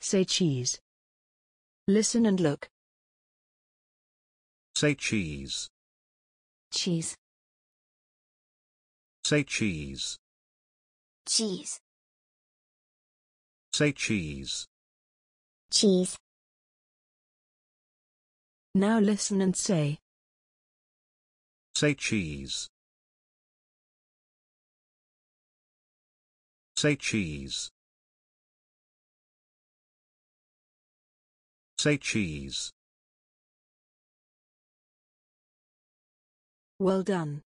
Say cheese. Listen and look. Say cheese. Cheese. Say cheese. Cheese. Say cheese. Cheese. Now listen and say. Say cheese. Say cheese. Say cheese. Well done.